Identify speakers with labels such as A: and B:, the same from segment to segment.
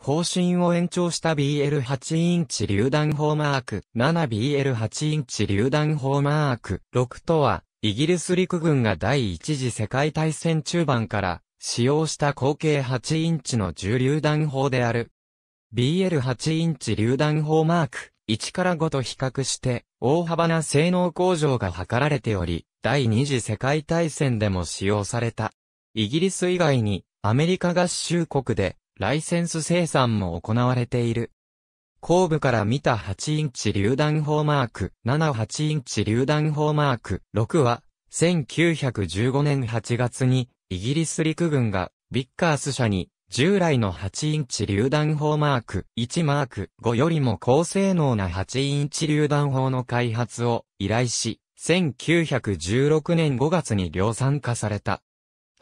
A: 方針を延長した BL8 インチ榴弾砲マーク 7BL8 インチ榴弾砲マーク6とは、イギリス陸軍が第一次世界大戦中盤から使用した口径8インチの重榴弾砲である。BL8 インチ榴弾砲マーク1から5と比較して大幅な性能向上が図られており、第二次世界大戦でも使用された。イギリス以外にアメリカ合衆国でライセンス生産も行われている。後部から見た8インチ榴弾砲マーク、78インチ榴弾砲マーク、6は、1915年8月に、イギリス陸軍が、ビッカース社に、従来の8インチ榴弾砲マーク、1マーク5よりも高性能な8インチ榴弾砲の開発を依頼し、1916年5月に量産化された。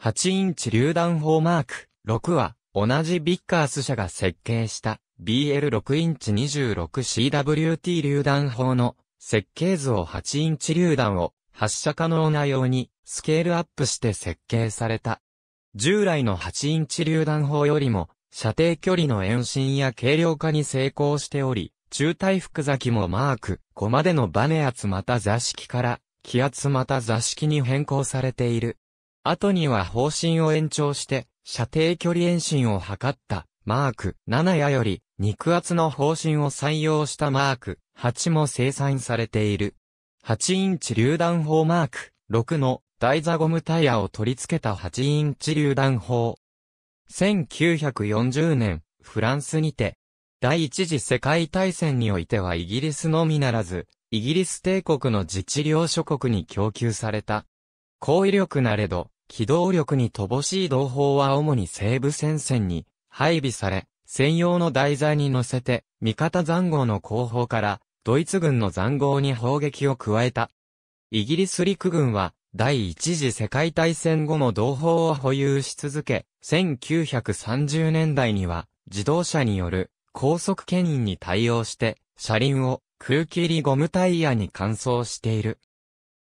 A: 8インチ榴弾砲マーク、6は、同じビッカース社が設計した BL6 インチ 26CWT 榴弾砲の設計図を8インチ榴弾を発射可能なようにスケールアップして設計された。従来の8インチ榴弾砲よりも射程距離の延伸や軽量化に成功しており、中体複崎もマークこまでのバネ圧また座敷から気圧また座敷に変更されている。後には方針を延長して射程距離遠心を測ったマーク7やより肉厚の方針を採用したマーク8も生産されている。8インチ榴弾砲マーク6の台座ゴムタイヤを取り付けた8インチ榴弾砲。1940年、フランスにて、第一次世界大戦においてはイギリスのみならず、イギリス帝国の自治領諸国に供給された。高威力なれど、機動力に乏しい同胞は主に西部戦線に配備され、専用の台座に乗せて、味方残壕の後方から、ドイツ軍の残壕に砲撃を加えた。イギリス陸軍は、第一次世界大戦後も同胞を保有し続け、1930年代には、自動車による高速牽引に対応して、車輪を空気入りゴムタイヤに換装している。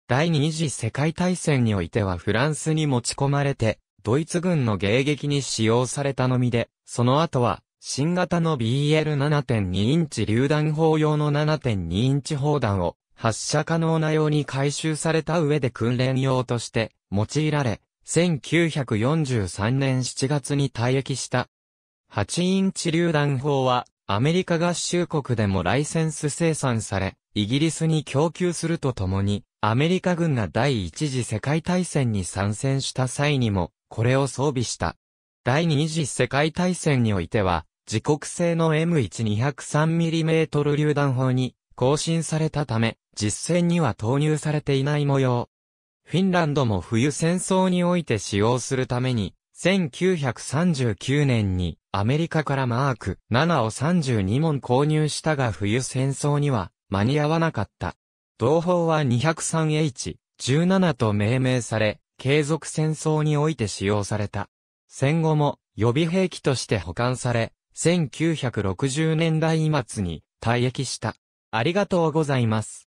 A: 第二次世界大戦においてはフランスに持ち込まれて、ドイツ軍の迎撃に使用されたのみで、その後は、新型の BL7.2 インチ榴弾砲用の7.2インチ砲弾を発射可能なように回収された上で訓練用として用いられ、1943年7月に退役した。8インチ榴弾砲はアメリカ合衆国でもライセンス生産され、イギリスに供給するとともに、アメリカ軍が第一次世界大戦に参戦した際にも、これを装備した。第二次世界大戦においては、自国製の M1203mm 榴弾砲に更新されたため、実戦には投入されていない模様。フィンランドも冬戦争において使用するために、1939年にアメリカからマーク7を32門購入したが冬戦争には間に合わなかった。同胞は 203H17 と命名され、継続戦争において使用された。戦後も予備兵器として保管され、1960年代末に退役した。ありがとうございます。